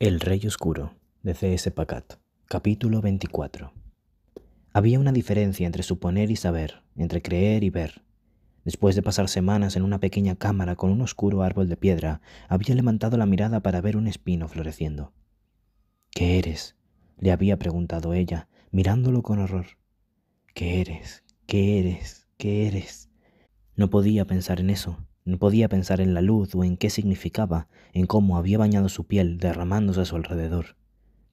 El Rey Oscuro, de C.S. Pacat, capítulo 24. Había una diferencia entre suponer y saber, entre creer y ver. Después de pasar semanas en una pequeña cámara con un oscuro árbol de piedra, había levantado la mirada para ver un espino floreciendo. ¿Qué eres? le había preguntado ella, mirándolo con horror. ¿Qué eres? ¿Qué eres? ¿Qué eres? No podía pensar en eso. No podía pensar en la luz o en qué significaba, en cómo había bañado su piel derramándose a su alrededor.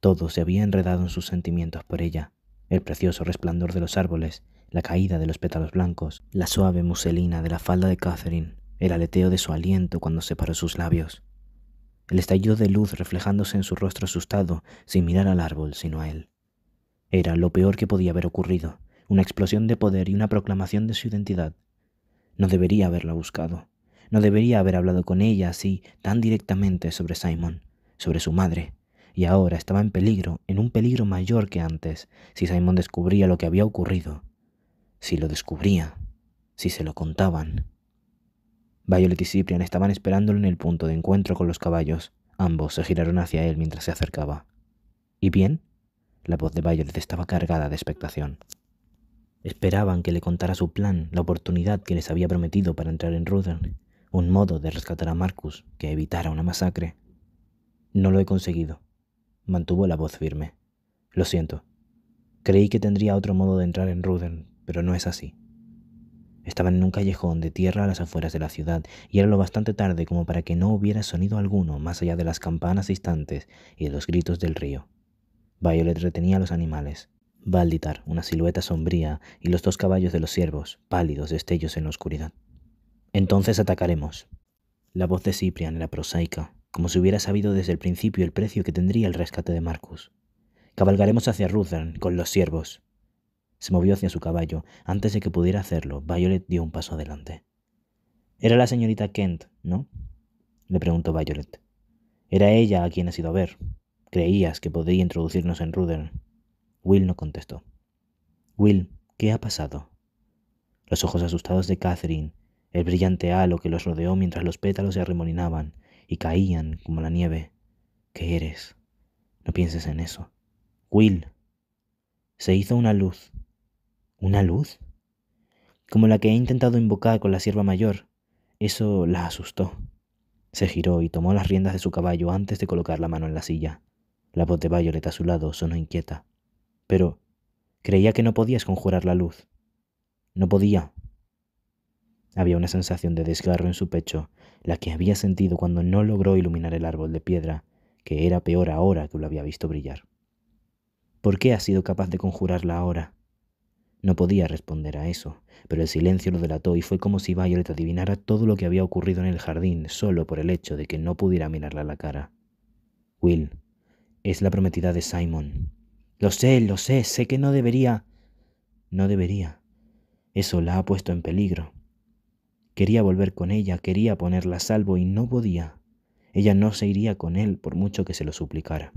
Todo se había enredado en sus sentimientos por ella. El precioso resplandor de los árboles, la caída de los pétalos blancos, la suave muselina de la falda de Catherine, el aleteo de su aliento cuando separó sus labios. El estallido de luz reflejándose en su rostro asustado, sin mirar al árbol sino a él. Era lo peor que podía haber ocurrido, una explosión de poder y una proclamación de su identidad. No debería haberla buscado. No debería haber hablado con ella así tan directamente sobre Simon, sobre su madre, y ahora estaba en peligro, en un peligro mayor que antes, si Simon descubría lo que había ocurrido, si lo descubría, si se lo contaban. Violet y Cyprian estaban esperándolo en el punto de encuentro con los caballos. Ambos se giraron hacia él mientras se acercaba. ¿Y bien? La voz de Violet estaba cargada de expectación. Esperaban que le contara su plan, la oportunidad que les había prometido para entrar en Rudern un modo de rescatar a Marcus que evitara una masacre. No lo he conseguido, mantuvo la voz firme. Lo siento. Creí que tendría otro modo de entrar en Ruden, pero no es así. Estaban en un callejón de tierra a las afueras de la ciudad, y era lo bastante tarde como para que no hubiera sonido alguno más allá de las campanas distantes y de los gritos del río. Violet retenía a los animales. Valditar, una silueta sombría, y los dos caballos de los ciervos, pálidos destellos en la oscuridad. Entonces atacaremos. La voz de Ciprian era prosaica, como si hubiera sabido desde el principio el precio que tendría el rescate de Marcus. Cabalgaremos hacia Ruthven con los siervos. Se movió hacia su caballo. Antes de que pudiera hacerlo, Violet dio un paso adelante. Era la señorita Kent, ¿no? le preguntó Violet. Era ella a quien has ido a ver. Creías que podría introducirnos en ruden Will no contestó. Will, ¿qué ha pasado? Los ojos asustados de Catherine el brillante halo que los rodeó mientras los pétalos se arremolinaban y caían como la nieve. ¿Qué eres? No pienses en eso. Will. Se hizo una luz. ¿Una luz? Como la que he intentado invocar con la sierva mayor. Eso la asustó. Se giró y tomó las riendas de su caballo antes de colocar la mano en la silla. La voz de Violet a su lado sonó inquieta. Pero creía que no podías conjurar la luz. No podía, había una sensación de desgarro en su pecho, la que había sentido cuando no logró iluminar el árbol de piedra, que era peor ahora que lo había visto brillar. ¿Por qué ha sido capaz de conjurarla ahora? No podía responder a eso, pero el silencio lo delató y fue como si Violet adivinara todo lo que había ocurrido en el jardín solo por el hecho de que no pudiera mirarla a la cara. Will, es la prometida de Simon. Lo sé, lo sé, sé que no debería... No debería. Eso la ha puesto en peligro. Quería volver con ella, quería ponerla a salvo y no podía. Ella no se iría con él por mucho que se lo suplicara.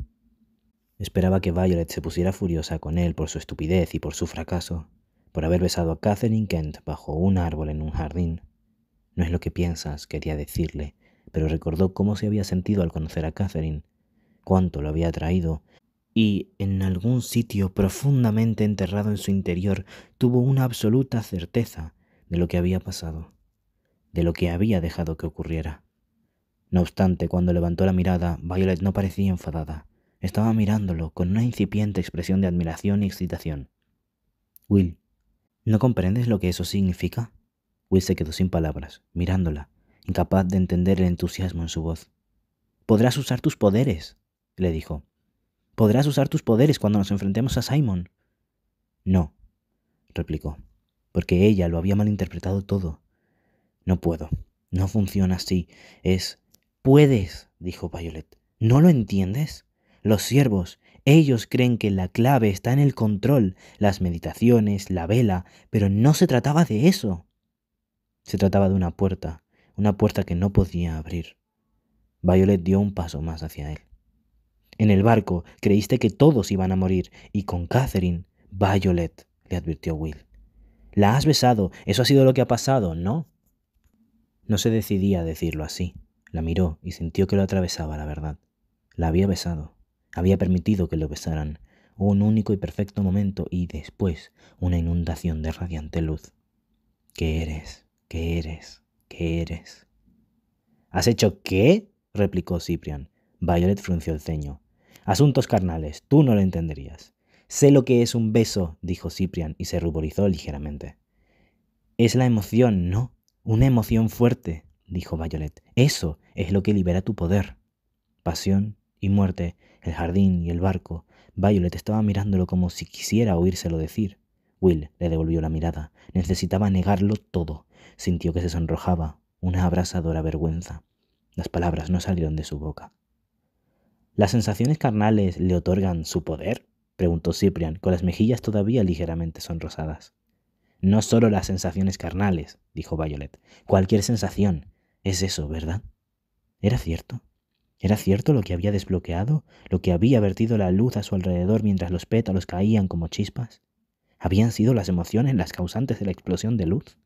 Esperaba que Violet se pusiera furiosa con él por su estupidez y por su fracaso, por haber besado a Catherine Kent bajo un árbol en un jardín. No es lo que piensas, quería decirle, pero recordó cómo se había sentido al conocer a Catherine, cuánto lo había atraído, y en algún sitio profundamente enterrado en su interior tuvo una absoluta certeza de lo que había pasado de lo que había dejado que ocurriera. No obstante, cuando levantó la mirada, Violet no parecía enfadada. Estaba mirándolo con una incipiente expresión de admiración y excitación. Will, ¿no comprendes lo que eso significa? Will se quedó sin palabras, mirándola, incapaz de entender el entusiasmo en su voz. Podrás usar tus poderes, le dijo. Podrás usar tus poderes cuando nos enfrentemos a Simon. No, replicó, porque ella lo había malinterpretado todo. No puedo. No funciona así. Es puedes, dijo Violet. ¿No lo entiendes? Los siervos, ellos creen que la clave está en el control, las meditaciones, la vela, pero no se trataba de eso. Se trataba de una puerta, una puerta que no podía abrir. Violet dio un paso más hacia él. En el barco creíste que todos iban a morir, y con Catherine, Violet, le advirtió Will. La has besado, eso ha sido lo que ha pasado, ¿no? No se decidía a decirlo así. La miró y sintió que lo atravesaba la verdad. La había besado. Había permitido que lo besaran. Un único y perfecto momento y después una inundación de radiante luz. ¿Qué eres? ¿Qué eres? ¿Qué eres? ¿Has hecho qué? replicó Ciprian. Violet frunció el ceño. Asuntos carnales, tú no lo entenderías. Sé lo que es un beso, dijo Ciprian y se ruborizó ligeramente. Es la emoción, ¿no? Una emoción fuerte, dijo Violet. Eso es lo que libera tu poder. Pasión y muerte, el jardín y el barco. Violet estaba mirándolo como si quisiera oírselo decir. Will le devolvió la mirada. Necesitaba negarlo todo. Sintió que se sonrojaba, una abrasadora vergüenza. Las palabras no salieron de su boca. ¿Las sensaciones carnales le otorgan su poder? preguntó Cyprian, con las mejillas todavía ligeramente sonrosadas. No solo las sensaciones carnales, dijo Violet. Cualquier sensación. Es eso, ¿verdad? ¿Era cierto? ¿Era cierto lo que había desbloqueado? ¿Lo que había vertido la luz a su alrededor mientras los pétalos caían como chispas? ¿Habían sido las emociones las causantes de la explosión de luz?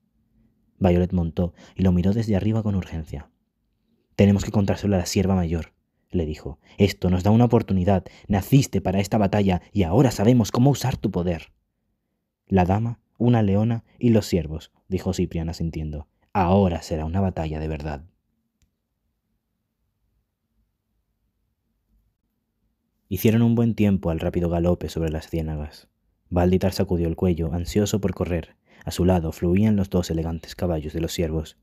Violet montó y lo miró desde arriba con urgencia. Tenemos que contárselo a la sierva mayor, le dijo. Esto nos da una oportunidad. Naciste para esta batalla y ahora sabemos cómo usar tu poder. La dama una leona y los siervos dijo Ciprián asintiendo. Ahora será una batalla de verdad. Hicieron un buen tiempo al rápido galope sobre las ciénagas. Valditar sacudió el cuello, ansioso por correr. A su lado fluían los dos elegantes caballos de los siervos.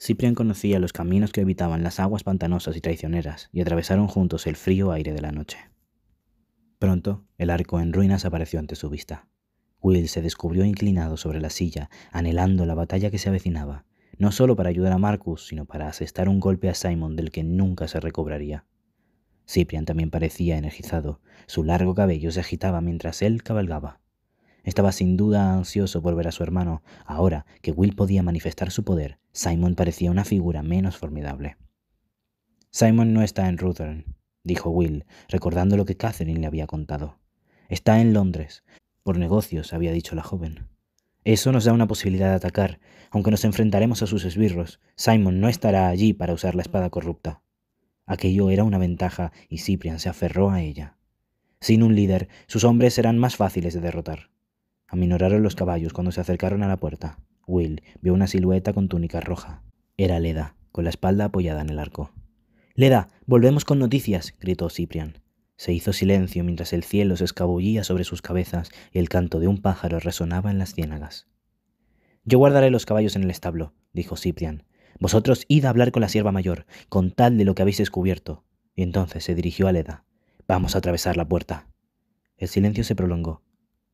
Ciprián conocía los caminos que evitaban las aguas pantanosas y traicioneras, y atravesaron juntos el frío aire de la noche. Pronto, el arco en ruinas apareció ante su vista. Will se descubrió inclinado sobre la silla, anhelando la batalla que se avecinaba, no solo para ayudar a Marcus, sino para asestar un golpe a Simon del que nunca se recobraría. Cyprian también parecía energizado, su largo cabello se agitaba mientras él cabalgaba. Estaba sin duda ansioso por ver a su hermano. Ahora que Will podía manifestar su poder, Simon parecía una figura menos formidable. Simon no está en Rutherford, dijo Will, recordando lo que Catherine le había contado. Está en Londres. Por negocios, había dicho la joven. Eso nos da una posibilidad de atacar, aunque nos enfrentaremos a sus esbirros. Simon no estará allí para usar la espada corrupta. Aquello era una ventaja y Ciprian se aferró a ella. Sin un líder, sus hombres serán más fáciles de derrotar. Aminoraron los caballos cuando se acercaron a la puerta. Will vio una silueta con túnica roja. Era Leda, con la espalda apoyada en el arco. Leda, volvemos con noticias, gritó Cyprian. Se hizo silencio mientras el cielo se escabullía sobre sus cabezas y el canto de un pájaro resonaba en las ciénagas. Yo guardaré los caballos en el establo, dijo Ciprian. Vosotros id a hablar con la sierva mayor, de lo que habéis descubierto. Y entonces se dirigió a Leda. Vamos a atravesar la puerta. El silencio se prolongó.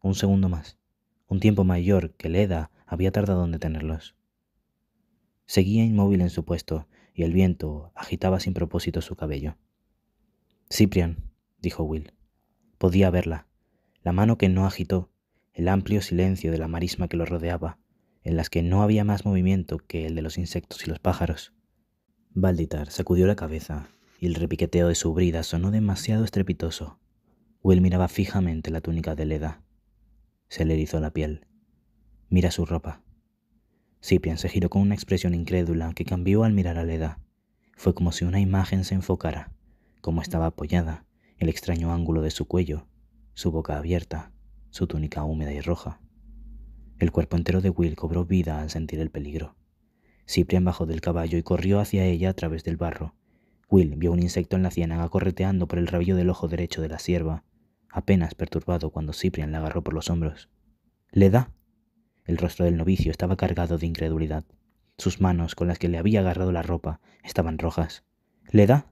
Un segundo más. Un tiempo mayor que Leda había tardado en detenerlos. Seguía inmóvil en su puesto, y el viento agitaba sin propósito su cabello. Ciprian dijo Will. Podía verla, la mano que no agitó, el amplio silencio de la marisma que lo rodeaba, en las que no había más movimiento que el de los insectos y los pájaros. Balditar sacudió la cabeza y el repiqueteo de su brida sonó demasiado estrepitoso. Will miraba fijamente la túnica de Leda. Se le erizó la piel. Mira su ropa. Sipian se giró con una expresión incrédula que cambió al mirar a Leda. Fue como si una imagen se enfocara, como estaba apoyada, el extraño ángulo de su cuello, su boca abierta, su túnica húmeda y roja. El cuerpo entero de Will cobró vida al sentir el peligro. Ciprian bajó del caballo y corrió hacia ella a través del barro. Will vio un insecto en la ciénaga correteando por el rabillo del ojo derecho de la sierva, apenas perturbado cuando Ciprian la agarró por los hombros. ¿Le da? El rostro del novicio estaba cargado de incredulidad. Sus manos, con las que le había agarrado la ropa, estaban rojas. ¿Le da?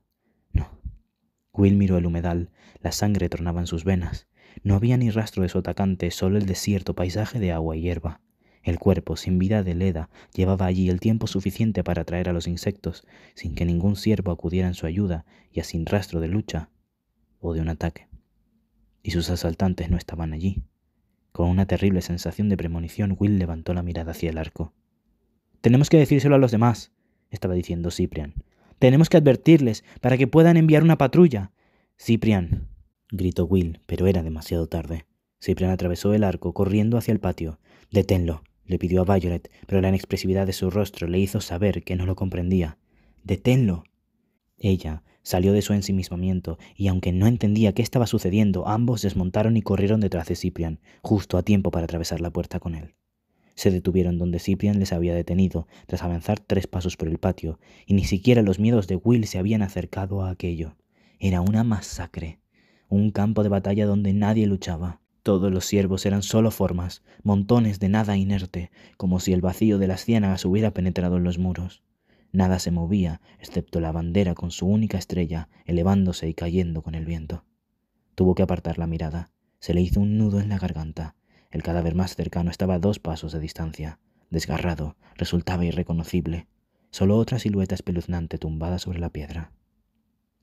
Will miró el humedal, la sangre tornaba en sus venas. No había ni rastro de su atacante, solo el desierto paisaje de agua y hierba. El cuerpo, sin vida de Leda, llevaba allí el tiempo suficiente para atraer a los insectos, sin que ningún siervo acudiera en su ayuda y sin rastro de lucha o de un ataque. Y sus asaltantes no estaban allí. Con una terrible sensación de premonición, Will levantó la mirada hacia el arco. Tenemos que decírselo a los demás, estaba diciendo Ciprian. Tenemos que advertirles para que puedan enviar una patrulla. Ciprián, gritó Will, pero era demasiado tarde. Ciprián atravesó el arco, corriendo hacia el patio. Deténlo, le pidió a Violet, pero la inexpresividad de su rostro le hizo saber que no lo comprendía. Deténlo. Ella salió de su ensimismamiento, y aunque no entendía qué estaba sucediendo, ambos desmontaron y corrieron detrás de Ciprián, justo a tiempo para atravesar la puerta con él. Se detuvieron donde Cyprian les había detenido, tras avanzar tres pasos por el patio, y ni siquiera los miedos de Will se habían acercado a aquello. Era una masacre, un campo de batalla donde nadie luchaba. Todos los siervos eran solo formas, montones de nada inerte, como si el vacío de las ciénagas hubiera penetrado en los muros. Nada se movía, excepto la bandera con su única estrella, elevándose y cayendo con el viento. Tuvo que apartar la mirada. Se le hizo un nudo en la garganta. El cadáver más cercano estaba a dos pasos de distancia. Desgarrado, resultaba irreconocible. Solo otra silueta espeluznante tumbada sobre la piedra.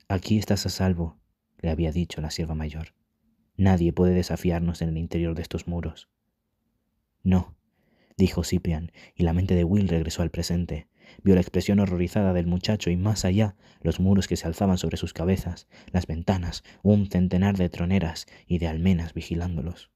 Aquí estás a salvo, le había dicho la sierva mayor. Nadie puede desafiarnos en el interior de estos muros. No, dijo Ciprian, y la mente de Will regresó al presente. Vio la expresión horrorizada del muchacho y más allá los muros que se alzaban sobre sus cabezas, las ventanas, un centenar de troneras y de almenas vigilándolos.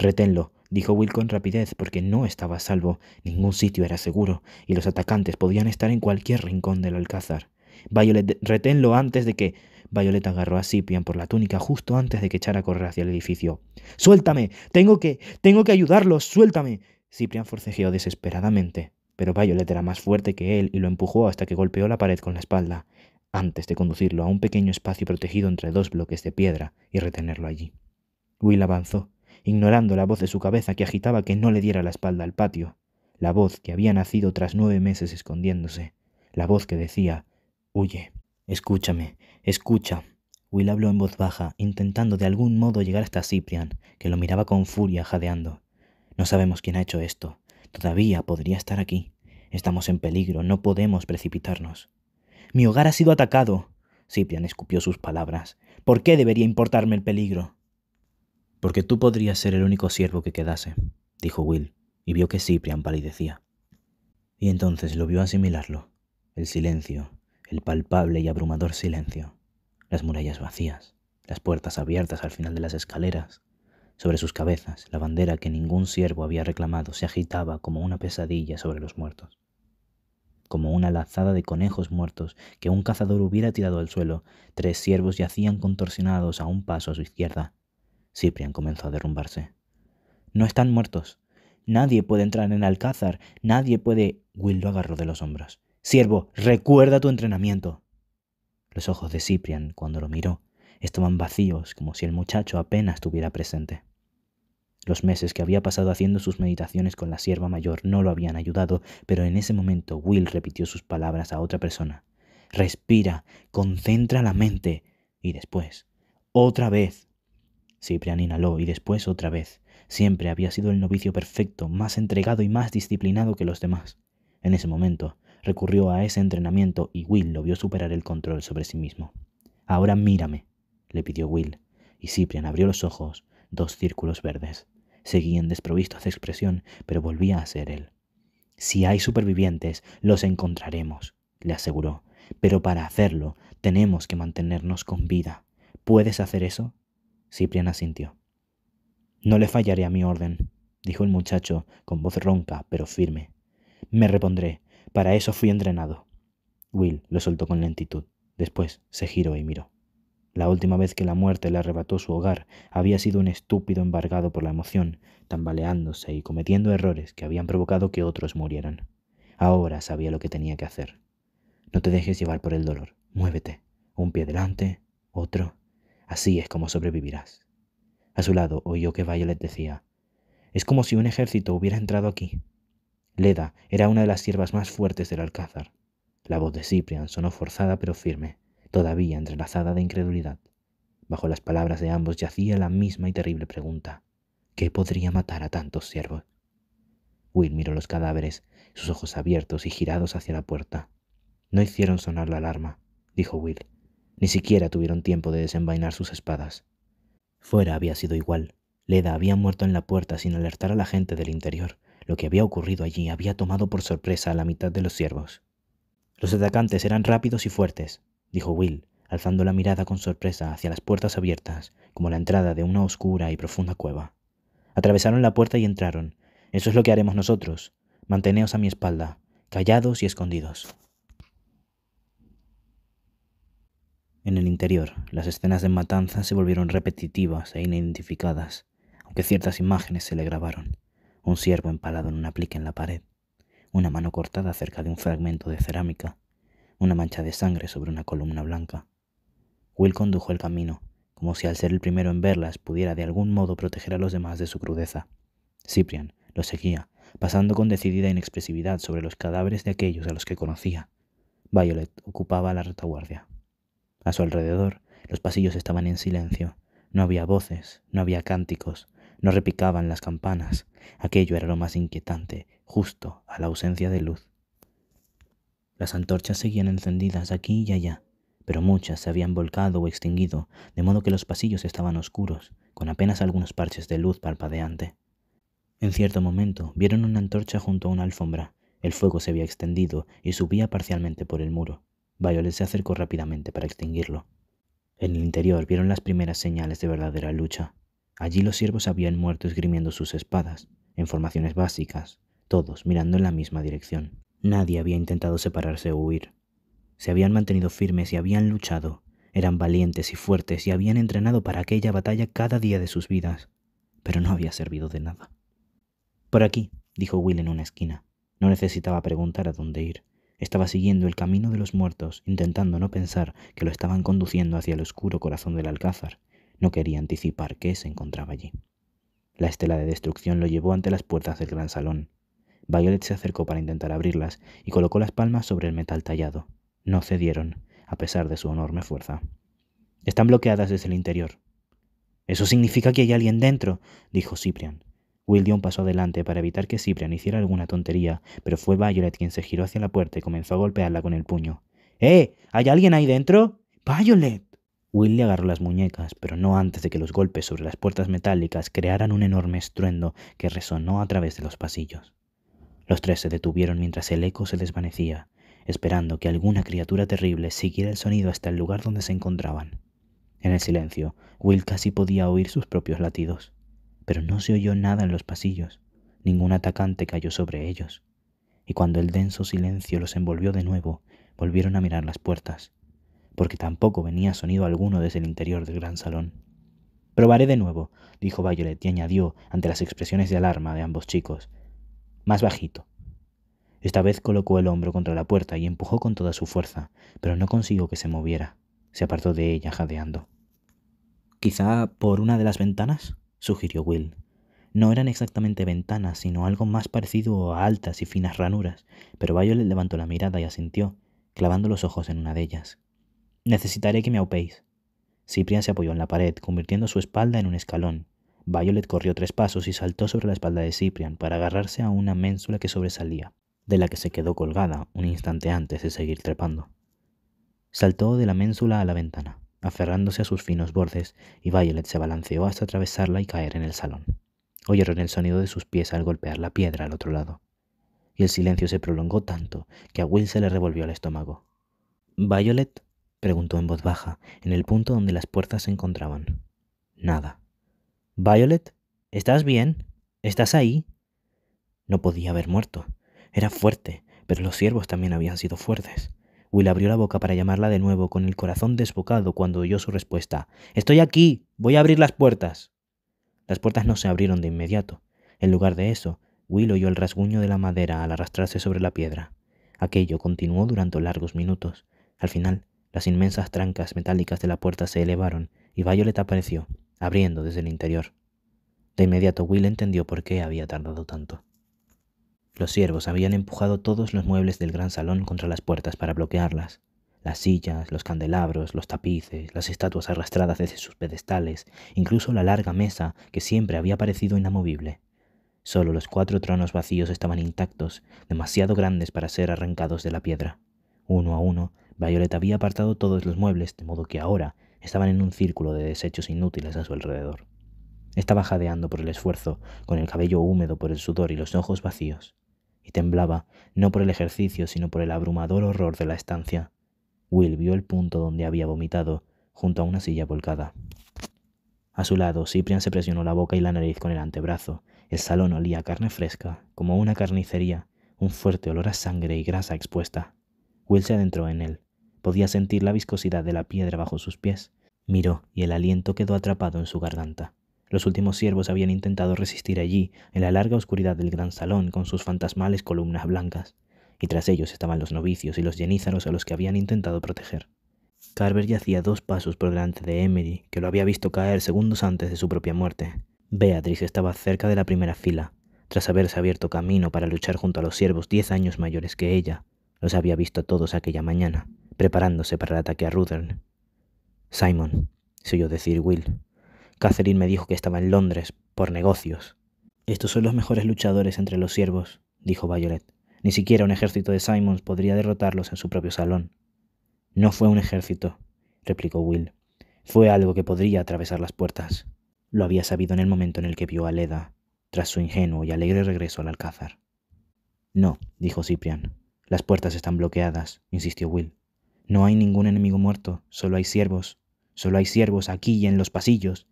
Reténlo, dijo Will con rapidez, porque no estaba a salvo, ningún sitio era seguro, y los atacantes podían estar en cualquier rincón del alcázar. Violet, reténlo antes de que... Violet agarró a Ciprian por la túnica justo antes de que echara a correr hacia el edificio. ¡Suéltame! ¡Tengo que... tengo que ayudarlos! ¡Suéltame! Ciprian forcejeó desesperadamente, pero Violet era más fuerte que él y lo empujó hasta que golpeó la pared con la espalda, antes de conducirlo a un pequeño espacio protegido entre dos bloques de piedra y retenerlo allí. Will avanzó, ignorando la voz de su cabeza que agitaba que no le diera la espalda al patio, la voz que había nacido tras nueve meses escondiéndose, la voz que decía, Huye, escúchame, escucha. Will habló en voz baja, intentando de algún modo llegar hasta Ciprian, que lo miraba con furia, jadeando. No sabemos quién ha hecho esto. Todavía podría estar aquí. Estamos en peligro, no podemos precipitarnos. Mi hogar ha sido atacado. Ciprian escupió sus palabras. ¿Por qué debería importarme el peligro? Porque tú podrías ser el único siervo que quedase, dijo Will, y vio que Ciprian palidecía. Y entonces lo vio asimilarlo, el silencio, el palpable y abrumador silencio, las murallas vacías, las puertas abiertas al final de las escaleras, sobre sus cabezas, la bandera que ningún siervo había reclamado se agitaba como una pesadilla sobre los muertos. Como una lazada de conejos muertos que un cazador hubiera tirado al suelo, tres siervos yacían contorsionados a un paso a su izquierda, Ciprian comenzó a derrumbarse. No están muertos. Nadie puede entrar en Alcázar. Nadie puede. Will lo agarró de los hombros. Siervo, recuerda tu entrenamiento. Los ojos de Ciprian, cuando lo miró, estaban vacíos, como si el muchacho apenas estuviera presente. Los meses que había pasado haciendo sus meditaciones con la sierva mayor no lo habían ayudado, pero en ese momento Will repitió sus palabras a otra persona. Respira, concentra la mente y después, otra vez, Ciprian inhaló y después otra vez. Siempre había sido el novicio perfecto, más entregado y más disciplinado que los demás. En ese momento, recurrió a ese entrenamiento y Will lo vio superar el control sobre sí mismo. Ahora mírame, le pidió Will, y Ciprian abrió los ojos, dos círculos verdes. Seguían desprovistos de expresión, pero volvía a ser él. Si hay supervivientes, los encontraremos, le aseguró, pero para hacerlo tenemos que mantenernos con vida. ¿Puedes hacer eso? Cipriana asintió. No le fallaré a mi orden, dijo el muchacho con voz ronca pero firme. Me repondré. Para eso fui entrenado. Will lo soltó con lentitud. Después se giró y miró. La última vez que la muerte le arrebató su hogar había sido un estúpido embargado por la emoción, tambaleándose y cometiendo errores que habían provocado que otros murieran. Ahora sabía lo que tenía que hacer. No te dejes llevar por el dolor. Muévete. Un pie delante, otro. Así es como sobrevivirás. A su lado oyó que Violet decía, Es como si un ejército hubiera entrado aquí. Leda era una de las siervas más fuertes del alcázar. La voz de Ciprian sonó forzada pero firme, todavía entrelazada de incredulidad. Bajo las palabras de ambos yacía la misma y terrible pregunta. ¿Qué podría matar a tantos siervos? Will miró los cadáveres, sus ojos abiertos y girados hacia la puerta. No hicieron sonar la alarma, dijo Will, ni siquiera tuvieron tiempo de desenvainar sus espadas. Fuera había sido igual. Leda había muerto en la puerta sin alertar a la gente del interior. Lo que había ocurrido allí había tomado por sorpresa a la mitad de los siervos. Los atacantes eran rápidos y fuertes, dijo Will, alzando la mirada con sorpresa hacia las puertas abiertas, como la entrada de una oscura y profunda cueva. Atravesaron la puerta y entraron. Eso es lo que haremos nosotros. Manteneos a mi espalda, callados y escondidos. En el interior, las escenas de matanza se volvieron repetitivas e inidentificadas, aunque ciertas imágenes se le grabaron. Un siervo empalado en una plica en la pared, una mano cortada cerca de un fragmento de cerámica, una mancha de sangre sobre una columna blanca. Will condujo el camino, como si al ser el primero en verlas pudiera de algún modo proteger a los demás de su crudeza. Cyprian lo seguía, pasando con decidida inexpresividad sobre los cadáveres de aquellos a los que conocía. Violet ocupaba la retaguardia. A su alrededor, los pasillos estaban en silencio. No había voces, no había cánticos, no repicaban las campanas. Aquello era lo más inquietante, justo a la ausencia de luz. Las antorchas seguían encendidas aquí y allá, pero muchas se habían volcado o extinguido, de modo que los pasillos estaban oscuros, con apenas algunos parches de luz palpadeante. En cierto momento vieron una antorcha junto a una alfombra. El fuego se había extendido y subía parcialmente por el muro. Violet se acercó rápidamente para extinguirlo. En el interior vieron las primeras señales de verdadera lucha. Allí los siervos habían muerto esgrimiendo sus espadas, en formaciones básicas, todos mirando en la misma dirección. Nadie había intentado separarse o huir. Se habían mantenido firmes y habían luchado. Eran valientes y fuertes y habían entrenado para aquella batalla cada día de sus vidas. Pero no había servido de nada. Por aquí, dijo Will en una esquina. No necesitaba preguntar a dónde ir. Estaba siguiendo el camino de los muertos, intentando no pensar que lo estaban conduciendo hacia el oscuro corazón del alcázar. No quería anticipar qué se encontraba allí. La estela de destrucción lo llevó ante las puertas del gran salón. Violet se acercó para intentar abrirlas y colocó las palmas sobre el metal tallado. No cedieron, a pesar de su enorme fuerza. Están bloqueadas desde el interior. Eso significa que hay alguien dentro, dijo Ciprian. William pasó adelante para evitar que Cyprian hiciera alguna tontería, pero fue Violet quien se giró hacia la puerta y comenzó a golpearla con el puño. ¡Eh! ¿Hay alguien ahí dentro? ¡Violet! Will le agarró las muñecas, pero no antes de que los golpes sobre las puertas metálicas crearan un enorme estruendo que resonó a través de los pasillos. Los tres se detuvieron mientras el eco se desvanecía, esperando que alguna criatura terrible siguiera el sonido hasta el lugar donde se encontraban. En el silencio, Will casi podía oír sus propios latidos pero no se oyó nada en los pasillos, ningún atacante cayó sobre ellos, y cuando el denso silencio los envolvió de nuevo, volvieron a mirar las puertas, porque tampoco venía sonido alguno desde el interior del gran salón. Probaré de nuevo, dijo Violet y añadió, ante las expresiones de alarma de ambos chicos, más bajito. Esta vez colocó el hombro contra la puerta y empujó con toda su fuerza, pero no consiguió que se moviera. Se apartó de ella jadeando. ¿Quizá por una de las ventanas? sugirió Will. No eran exactamente ventanas, sino algo más parecido a altas y finas ranuras, pero Violet levantó la mirada y asintió, clavando los ojos en una de ellas. Necesitaré que me aupéis. Ciprian se apoyó en la pared, convirtiendo su espalda en un escalón. Violet corrió tres pasos y saltó sobre la espalda de Ciprian para agarrarse a una ménsula que sobresalía, de la que se quedó colgada un instante antes de seguir trepando. Saltó de la ménsula a la ventana aferrándose a sus finos bordes, y Violet se balanceó hasta atravesarla y caer en el salón. Oyeron el sonido de sus pies al golpear la piedra al otro lado, y el silencio se prolongó tanto que a Will se le revolvió el estómago. ¿Violet? preguntó en voz baja, en el punto donde las puertas se encontraban. Nada. ¿Violet? ¿Estás bien? ¿Estás ahí? No podía haber muerto. Era fuerte, pero los siervos también habían sido fuertes. Will abrió la boca para llamarla de nuevo, con el corazón desbocado cuando oyó su respuesta. Estoy aquí. Voy a abrir las puertas. Las puertas no se abrieron de inmediato. En lugar de eso, Will oyó el rasguño de la madera al arrastrarse sobre la piedra. Aquello continuó durante largos minutos. Al final, las inmensas trancas metálicas de la puerta se elevaron y Violet apareció, abriendo desde el interior. De inmediato Will entendió por qué había tardado tanto. Los siervos habían empujado todos los muebles del gran salón contra las puertas para bloquearlas. Las sillas, los candelabros, los tapices, las estatuas arrastradas desde sus pedestales, incluso la larga mesa que siempre había parecido inamovible. Solo los cuatro tronos vacíos estaban intactos, demasiado grandes para ser arrancados de la piedra. Uno a uno, Violet había apartado todos los muebles, de modo que ahora estaban en un círculo de desechos inútiles a su alrededor. Estaba jadeando por el esfuerzo, con el cabello húmedo por el sudor y los ojos vacíos y temblaba, no por el ejercicio, sino por el abrumador horror de la estancia. Will vio el punto donde había vomitado, junto a una silla volcada. A su lado, Ciprian se presionó la boca y la nariz con el antebrazo. El salón olía a carne fresca, como una carnicería, un fuerte olor a sangre y grasa expuesta. Will se adentró en él. Podía sentir la viscosidad de la piedra bajo sus pies. Miró y el aliento quedó atrapado en su garganta. Los últimos siervos habían intentado resistir allí, en la larga oscuridad del gran salón, con sus fantasmales columnas blancas, y tras ellos estaban los novicios y los llenízaros a los que habían intentado proteger. Carver ya hacía dos pasos por delante de Emery, que lo había visto caer segundos antes de su propia muerte. Beatrice estaba cerca de la primera fila, tras haberse abierto camino para luchar junto a los siervos diez años mayores que ella. Los había visto a todos aquella mañana, preparándose para el ataque a Rudern. Simon, se oyó decir Will, Catherine me dijo que estaba en Londres, por negocios. Estos son los mejores luchadores entre los siervos, dijo Violet. Ni siquiera un ejército de Simons podría derrotarlos en su propio salón. No fue un ejército, replicó Will. Fue algo que podría atravesar las puertas. Lo había sabido en el momento en el que vio a Leda, tras su ingenuo y alegre regreso al alcázar. No, dijo Cyprian. Las puertas están bloqueadas, insistió Will. No hay ningún enemigo muerto, solo hay siervos. Solo hay siervos aquí y en los pasillos.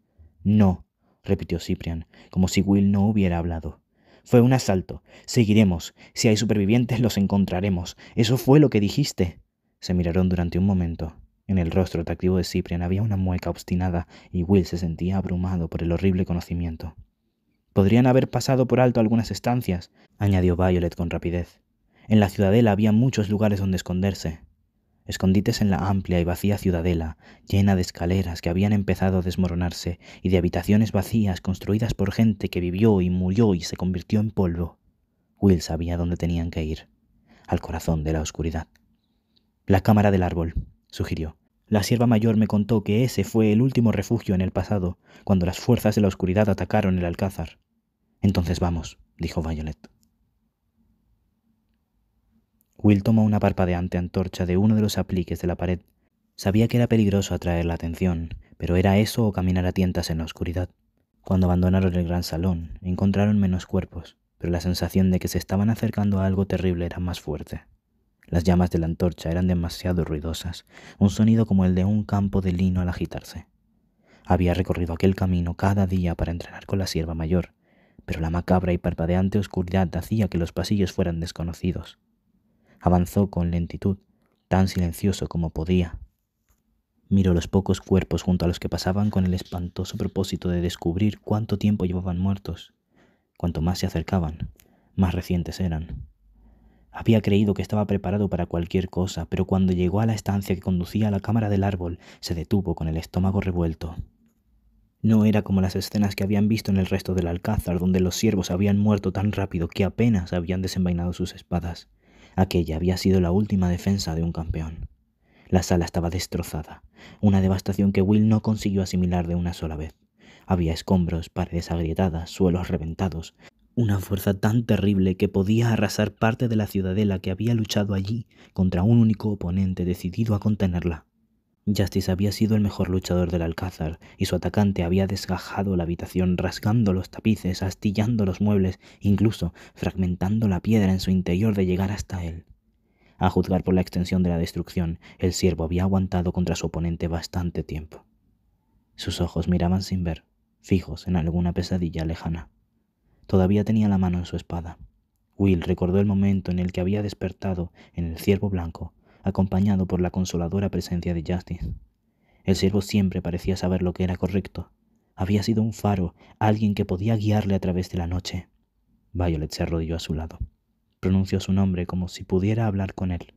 No, repitió Ciprian, como si Will no hubiera hablado. Fue un asalto. Seguiremos. Si hay supervivientes, los encontraremos. Eso fue lo que dijiste. Se miraron durante un momento. En el rostro atractivo de Ciprian había una mueca obstinada y Will se sentía abrumado por el horrible conocimiento. Podrían haber pasado por alto algunas estancias, añadió Violet con rapidez. En la ciudadela había muchos lugares donde esconderse escondites en la amplia y vacía ciudadela, llena de escaleras que habían empezado a desmoronarse y de habitaciones vacías construidas por gente que vivió y murió y se convirtió en polvo. Will sabía dónde tenían que ir, al corazón de la oscuridad. La cámara del árbol, sugirió. La sierva mayor me contó que ese fue el último refugio en el pasado, cuando las fuerzas de la oscuridad atacaron el alcázar. Entonces vamos, dijo Violet. Will tomó una parpadeante antorcha de uno de los apliques de la pared. Sabía que era peligroso atraer la atención, pero era eso o caminar a tientas en la oscuridad. Cuando abandonaron el gran salón, encontraron menos cuerpos, pero la sensación de que se estaban acercando a algo terrible era más fuerte. Las llamas de la antorcha eran demasiado ruidosas, un sonido como el de un campo de lino al agitarse. Había recorrido aquel camino cada día para entrenar con la sierva mayor, pero la macabra y parpadeante oscuridad hacía que los pasillos fueran desconocidos. Avanzó con lentitud, tan silencioso como podía. Miró los pocos cuerpos junto a los que pasaban con el espantoso propósito de descubrir cuánto tiempo llevaban muertos. Cuanto más se acercaban, más recientes eran. Había creído que estaba preparado para cualquier cosa, pero cuando llegó a la estancia que conducía a la cámara del árbol, se detuvo con el estómago revuelto. No era como las escenas que habían visto en el resto del alcázar, donde los siervos habían muerto tan rápido que apenas habían desenvainado sus espadas. Aquella había sido la última defensa de un campeón. La sala estaba destrozada, una devastación que Will no consiguió asimilar de una sola vez. Había escombros, paredes agrietadas, suelos reventados, una fuerza tan terrible que podía arrasar parte de la ciudadela que había luchado allí contra un único oponente decidido a contenerla. Justice había sido el mejor luchador del alcázar, y su atacante había desgajado la habitación, rasgando los tapices, astillando los muebles, incluso fragmentando la piedra en su interior de llegar hasta él. A juzgar por la extensión de la destrucción, el siervo había aguantado contra su oponente bastante tiempo. Sus ojos miraban sin ver, fijos en alguna pesadilla lejana. Todavía tenía la mano en su espada. Will recordó el momento en el que había despertado en el ciervo blanco acompañado por la consoladora presencia de Justice. El siervo siempre parecía saber lo que era correcto. Había sido un faro, alguien que podía guiarle a través de la noche. Violet se arrodilló a su lado. Pronunció su nombre como si pudiera hablar con él.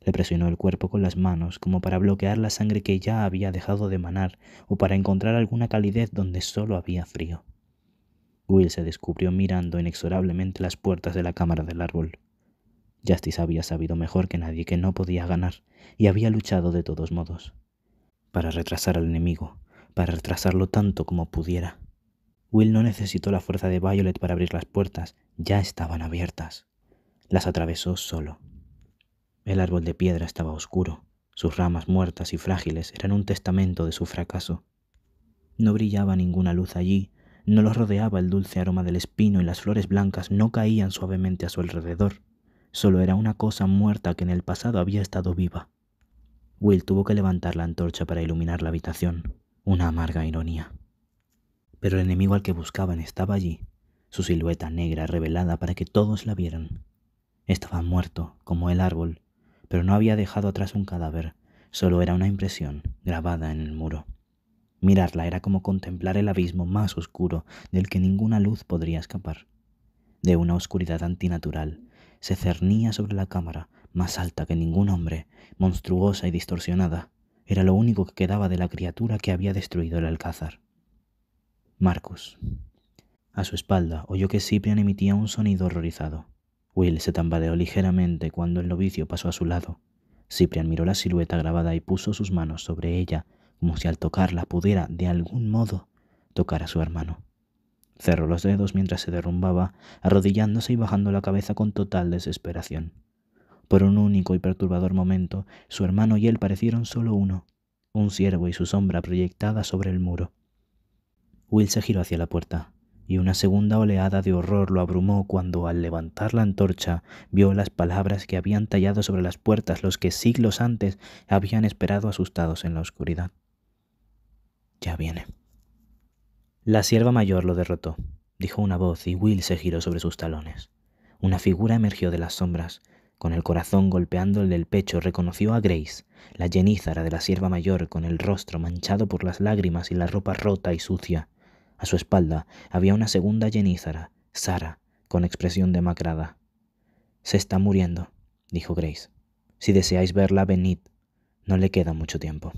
Le presionó el cuerpo con las manos como para bloquear la sangre que ya había dejado de manar o para encontrar alguna calidez donde solo había frío. Will se descubrió mirando inexorablemente las puertas de la cámara del árbol. Justice había sabido mejor que nadie que no podía ganar y había luchado de todos modos. Para retrasar al enemigo, para retrasarlo tanto como pudiera. Will no necesitó la fuerza de Violet para abrir las puertas, ya estaban abiertas. Las atravesó solo. El árbol de piedra estaba oscuro, sus ramas muertas y frágiles eran un testamento de su fracaso. No brillaba ninguna luz allí, no los rodeaba el dulce aroma del espino y las flores blancas no caían suavemente a su alrededor. Solo era una cosa muerta que en el pasado había estado viva. Will tuvo que levantar la antorcha para iluminar la habitación, una amarga ironía. Pero el enemigo al que buscaban estaba allí, su silueta negra revelada para que todos la vieran. Estaba muerto, como el árbol, pero no había dejado atrás un cadáver, solo era una impresión grabada en el muro. Mirarla era como contemplar el abismo más oscuro del que ninguna luz podría escapar, de una oscuridad antinatural se cernía sobre la cámara, más alta que ningún hombre, monstruosa y distorsionada. Era lo único que quedaba de la criatura que había destruido el alcázar. Marcus. A su espalda oyó que Ciprian emitía un sonido horrorizado. Will se tambaleó ligeramente cuando el novicio pasó a su lado. Cyprian miró la silueta grabada y puso sus manos sobre ella, como si al tocarla pudiera, de algún modo, tocar a su hermano. Cerró los dedos mientras se derrumbaba, arrodillándose y bajando la cabeza con total desesperación. Por un único y perturbador momento, su hermano y él parecieron solo uno, un ciervo y su sombra proyectada sobre el muro. Will se giró hacia la puerta, y una segunda oleada de horror lo abrumó cuando, al levantar la antorcha, vio las palabras que habían tallado sobre las puertas los que siglos antes habían esperado asustados en la oscuridad. Ya viene. La sierva mayor lo derrotó, dijo una voz, y Will se giró sobre sus talones. Una figura emergió de las sombras. Con el corazón golpeándole el pecho, reconoció a Grace, la yenízara de la sierva mayor, con el rostro manchado por las lágrimas y la ropa rota y sucia. A su espalda había una segunda yenízara, Sara, con expresión demacrada. Se está muriendo, dijo Grace. Si deseáis verla, venid. No le queda mucho tiempo.